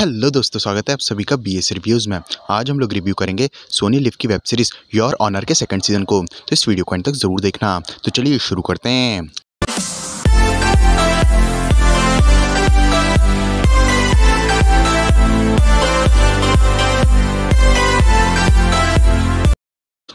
hello दोस्तों स्वागत है आप सभी का बी एस रिव्यूज़ में आज हम लोग रिव्यू करेंगे सोनी लिव की वेब सीरीज़ योर ऑनर के सेकंड सीजन को तो इस वीडियो को अंत तक ज़रूर देखना तो चलिए शुरू करते हैं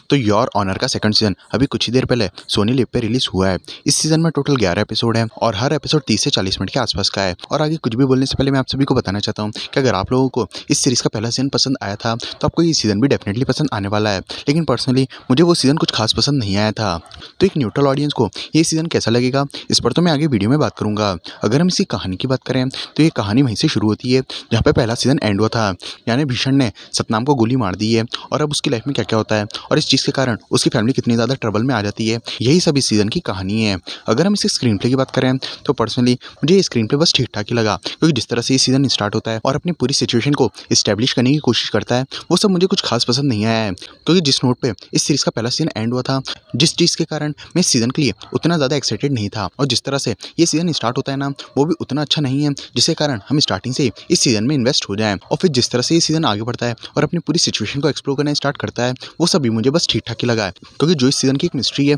तो योर ऑनर का सेकंड सीजन अभी कुछ ही देर पहले सोनी लिप पे रिलीज हुआ है इस सीजन में टोटल ग्यारह एपिसोड है और हर एपिसोड तीस से चालीस मिनट के आसपास का है और आगे कुछ भी बोलने से पहले मैं आप सभी को बताना चाहता हूँ कि अगर आप लोगों को इस सीरीज का पहला सीजन पसंद आया था तो आपको ये सीजन भी डेफिनेटली पसंद आने वाला है लेकिन पर्सनली मुझे वो सीजन कुछ खास पसंद नहीं आया था तो एक न्यूट्रल ऑडियंस को ये सीजन कैसा लगेगा इस पर तो मैं आगे वीडियो में बात करूंगा अगर हम इसी कहानी की बात करें तो ये कहानी वहीं से शुरू होती है जहाँ पे पहला सीजन एंड हुआ था यानी भीषण ने सतनाम को गोली मार दी है और अब उसकी लाइफ में क्या क्या होता है और इस चीज़ के कारण उसकी फैमिली कितनी ज़्यादा ट्रबल में आ जाती है यही सब इस सीज़न की कहानी है अगर हम इसे स्क्रीन प्ले की बात करें तो पर्सनली मुझे स्क्रीन प्ले बस ठीक ठाक ही लगा क्योंकि जिस तरह से ये सीज़न स्टार्ट होता है और अपनी पूरी सिचुएशन को इस्टेब्लिश करने की कोशिश करता है वो सब मुझे कुछ खास पसंद नहीं आया है क्योंकि जिस नोट पर इस सीरीज़ का पहला सीज़न एंड हुआ था जिस चीज़ के कारण मैं इस सीज़न के लिए उतना ज़्यादा एक्साइटेड नहीं था और जिस तरह से ये सीज़न स्टार्ट होता है ना वो भी उतना अच्छा नहीं है जिसके कारण हम स्टार्टिंग से इस सीज़न में इन्वेस्ट हो जाएं और फिर जिस तरह से ये सीज़न आगे बढ़ता है और अपनी पूरी सिचुएशन को एक्सप्लोर करना स्टार्ट करता है वो सभी मुझे बस बस ठीक ठाक ही लगा है क्योंकि जो इस सीज़न की एक मिस्ट्री है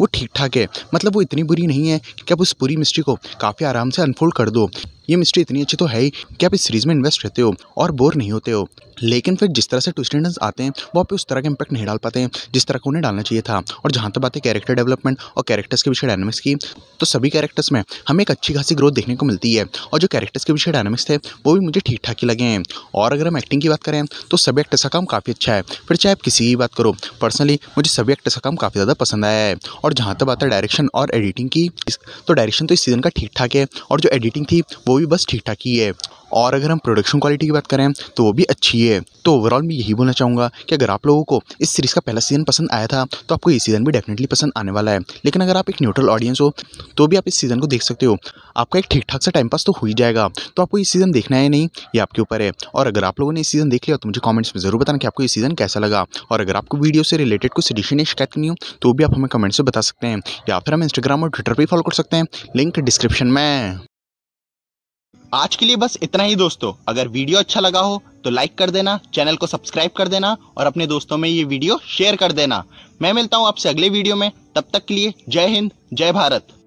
वो ठीक ठाक है मतलब वो इतनी बुरी नहीं है कि आप उस पूरी मिस्ट्री को काफ़ी आराम से अनफोल्ड कर दो ये मिस्ट्री इतनी अच्छी तो है ही कि आप इस सीरीज़ में इन्वेस्ट रहते हो और बोर नहीं होते हो लेकिन फिर जिस तरह से टू एंड आते हैं वो आप उस तरह का इंपैक्ट नहीं डाल पाते हैं जिस तरह का उन्हें डालना चाहिए था और जहाँ तक बात है कैरेक्टर डेवलपमेंट और कैरेक्टर्स के विषय डायनामिक्स की तो सभी कैरेक्टर्स में हमें एक अच्छी खासी ग्रोथ देखने को मिलती है और जो कैरेक्टर्स के विषय डायनामिक्स थे वो भी मुझे ठीक ठाक ही लगे हैं और अगर हम एक्टिंग की बात करें तो सभी एक्टर्स का काम काफ़ी अच्छा है फिर चाहे आप किसी की बात करो पर्सनली मुझे सभी एक्टर्स का काम काफ़ी ज़्यादा पसंद आया है और जहाँ तक बात है डायरेक्शन और एडिटिंग की तो डायरेक्शन तो इस सीज़न का ठीक ठाक है और जो एडिटिंग थी वो भी बस ठीक ठाक ही है और अगर हम प्रोडक्शन क्वालिटी की बात करें तो वो भी अच्छी है तो ओवरऑल मैं यही बोलना चाहूँगा कि अगर आप लोगों को इस सीरीज़ का पहला सीज़न पसंद आया था तो आपको ये सीज़न भी डेफिनेटली पसंद आने वाला है लेकिन अगर आप एक न्यूट्रल ऑडियंस हो तो भी आप इस सीज़न को देख सकते हो आपका एक ठीक ठाक सा टाइम पास तो हो ही जाएगा तो आपको ये सीज़न देखना है नहीं ये आपके ऊपर है और अगर आप लोगों ने इस सीज़न देख लिया तो मुझे कॉमेंट्स में ज़रूर बताना कि आपको ये सीज़न कैसा लगा और अगर आपको वीडियो से रिलेटेड कोई सजेशन या शिकायत नहीं हो तो भी आप हमें कमेंट्स में बता सकते हैं या फिर हम इंस्टाग्राम और ट्विटर पर फॉलो कर सकते हैं लिंक डिस्क्रिप्शन में आज के लिए बस इतना ही दोस्तों अगर वीडियो अच्छा लगा हो तो लाइक कर देना चैनल को सब्सक्राइब कर देना और अपने दोस्तों में ये वीडियो शेयर कर देना मैं मिलता हूँ आपसे अगले वीडियो में तब तक के लिए जय हिंद जय भारत